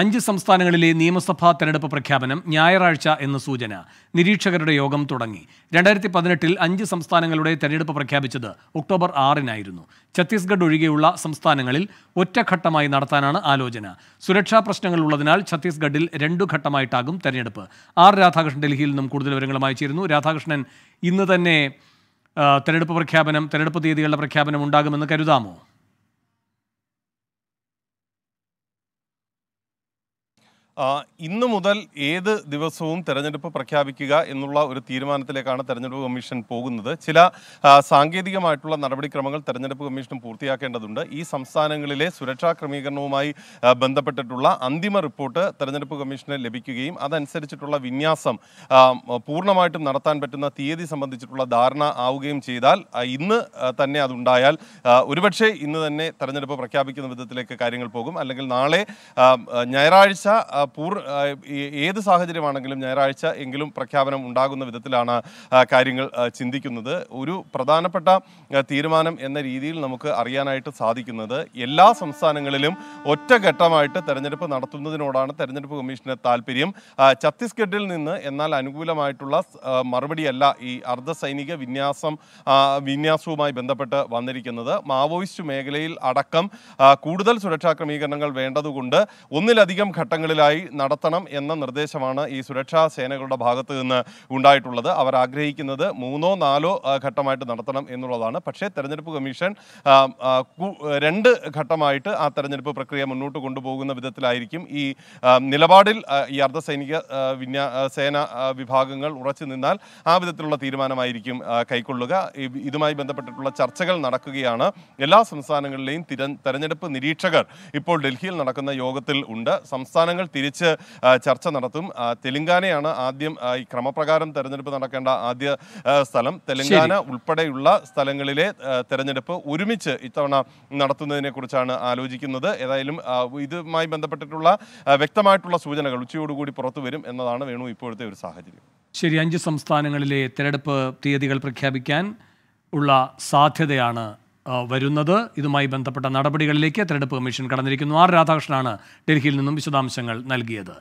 അഞ്ച് സംസ്ഥാനങ്ങളിലെ നിയമസഭാ തെരഞ്ഞെടുപ്പ് പ്രഖ്യാപനം ഞായറാഴ്ച എന്ന സൂചന നിരീക്ഷകരുടെ യോഗം തുടങ്ങി രണ്ടായിരത്തി പതിനെട്ടിൽ അഞ്ച് സംസ്ഥാനങ്ങളുടെ തെരഞ്ഞെടുപ്പ് പ്രഖ്യാപിച്ചത് ഒക്ടോബർ ആറിനായിരുന്നു ഛത്തീസ്ഗഡ് ഒഴികെയുള്ള സംസ്ഥാനങ്ങളിൽ ഒറ്റഘട്ടമായി നടത്താനാണ് ആലോചന സുരക്ഷാ പ്രശ്നങ്ങൾ ഉള്ളതിനാൽ ഛത്തീസ്ഗഡിൽ രണ്ടു ഘട്ടമായിട്ടാകും തെരഞ്ഞെടുപ്പ് ആർ രാധാകൃഷ്ണൻ ഡൽഹിയിൽ നിന്നും കൂടുതൽ വിവരങ്ങളുമായി ചേരുന്നു രാധാകൃഷ്ണൻ ഇന്ന് തന്നെ തെരഞ്ഞെടുപ്പ് പ്രഖ്യാപനം തെരഞ്ഞെടുപ്പ് തീയതികളുടെ പ്രഖ്യാപനം ഉണ്ടാകുമെന്ന് കരുതാമോ ഇന്നു മുതൽ ഏത് ദിവസവും തെരഞ്ഞെടുപ്പ് പ്രഖ്യാപിക്കുക എന്നുള്ള ഒരു തീരുമാനത്തിലേക്കാണ് തെരഞ്ഞെടുപ്പ് കമ്മീഷൻ പോകുന്നത് ചില സാങ്കേതികമായിട്ടുള്ള നടപടിക്രമങ്ങൾ തെരഞ്ഞെടുപ്പ് കമ്മീഷൻ പൂർത്തിയാക്കേണ്ടതുണ്ട് ഈ സംസ്ഥാനങ്ങളിലെ സുരക്ഷാ ക്രമീകരണവുമായി ബന്ധപ്പെട്ടിട്ടുള്ള അന്തിമ റിപ്പോർട്ട് തെരഞ്ഞെടുപ്പ് കമ്മീഷന് ലഭിക്കുകയും അതനുസരിച്ചിട്ടുള്ള വിന്യാസം പൂർണ്ണമായിട്ടും നടത്താൻ പറ്റുന്ന തീയതി സംബന്ധിച്ചിട്ടുള്ള ധാരണ ആവുകയും ചെയ്താൽ ഇന്ന് തന്നെ അതുണ്ടായാൽ ഒരുപക്ഷെ ഇന്ന് തന്നെ തെരഞ്ഞെടുപ്പ് പ്രഖ്യാപിക്കുന്ന വിധത്തിലേക്ക് കാര്യങ്ങൾ പോകും അല്ലെങ്കിൽ നാളെ ഞായറാഴ്ച പൂർ ഏത് സാഹചര്യമാണെങ്കിലും ഞായറാഴ്ച എങ്കിലും പ്രഖ്യാപനം ഉണ്ടാകുന്ന വിധത്തിലാണ് കാര്യങ്ങൾ ചിന്തിക്കുന്നത് ഒരു പ്രധാനപ്പെട്ട തീരുമാനം എന്ന രീതിയിൽ നമുക്ക് അറിയാനായിട്ട് സാധിക്കുന്നത് എല്ലാ സംസ്ഥാനങ്ങളിലും ഒറ്റഘട്ടമായിട്ട് തെരഞ്ഞെടുപ്പ് നടത്തുന്നതിനോടാണ് തെരഞ്ഞെടുപ്പ് കമ്മീഷന് താല്പര്യം ഛത്തീസ്ഗഡിൽ നിന്ന് എന്നാൽ അനുകൂലമായിട്ടുള്ള മറുപടിയല്ല ഈ അർദ്ധ സൈനിക വിന്യാസം വിന്യാസവുമായി ബന്ധപ്പെട്ട് വന്നിരിക്കുന്നത് മാവോയിസ്റ്റ് മേഖലയിൽ അടക്കം കൂടുതൽ സുരക്ഷാ ക്രമീകരണങ്ങൾ വേണ്ടതുകൊണ്ട് ഒന്നിലധികം ഘട്ടങ്ങളിലായി കൃത്യമായി നടത്തണം എന്ന നിർദ്ദേശമാണ് ഈ സുരക്ഷാ സേനകളുടെ ഭാഗത്ത് നിന്ന് ഉണ്ടായിട്ടുള്ളത് അവർ ആഗ്രഹിക്കുന്നത് മൂന്നോ നാലോ ഘട്ടമായിട്ട് നടത്തണം എന്നുള്ളതാണ് പക്ഷേ തെരഞ്ഞെടുപ്പ് കമ്മീഷൻ രണ്ട് ഘട്ടമായിട്ട് ആ തെരഞ്ഞെടുപ്പ് പ്രക്രിയ മുന്നോട്ട് കൊണ്ടുപോകുന്ന വിധത്തിലായിരിക്കും ഈ നിലപാടിൽ ഈ അർദ്ധസൈനിക വിന്യാ സേന വിഭാഗങ്ങൾ ഉറച്ചു നിന്നാൽ ആ വിധത്തിലുള്ള തീരുമാനമായിരിക്കും കൈക്കൊള്ളുക ഇതുമായി ബന്ധപ്പെട്ടിട്ടുള്ള ചർച്ചകൾ നടക്കുകയാണ് എല്ലാ സംസ്ഥാനങ്ങളിലെയും തിര തെരഞ്ഞെടുപ്പ് നിരീക്ഷകർ ഇപ്പോൾ ഡൽഹിയിൽ നടക്കുന്ന യോഗത്തിൽ ഉണ്ട് സംസ്ഥാനങ്ങൾ തിരിച്ച് ചർച്ച നടത്തും തെലുങ്കാനയാണ് ആദ്യം ഈ ക്രമപ്രകാരം തെരഞ്ഞെടുപ്പ് നടക്കേണ്ട ആദ്യ സ്ഥലം തെലുങ്കാന ഉൾപ്പെടെയുള്ള സ്ഥലങ്ങളിലെ തെരഞ്ഞെടുപ്പ് ഒരുമിച്ച് ഇത്തവണ നടത്തുന്നതിനെ കുറിച്ചാണ് ആലോചിക്കുന്നത് ഏതായാലും ഇതുമായി ബന്ധപ്പെട്ടിട്ടുള്ള വ്യക്തമായിട്ടുള്ള സൂചനകൾ ഉച്ചയോടുകൂടി പുറത്തു വരും എന്നതാണ് വേണു ഇപ്പോഴത്തെ ഒരു സാഹചര്യം ശരി അഞ്ച് സംസ്ഥാനങ്ങളിലെ തെരഞ്ഞെടുപ്പ് തീയതികൾ പ്രഖ്യാപിക്കാൻ ഉള്ള സാധ്യതയാണ് വരുന്നത് ഇതുമായി ബന്ധപ്പെട്ട നടപടികളിലേക്ക് തെരഞ്ഞെടുപ്പ് കമ്മീഷൻ കടന്നിരിക്കുന്നു ആർ രാധാകൃഷ്ണനാണ് ഡൽഹിയിൽ നിന്നും വിശദാംശങ്ങൾ നൽകിയത്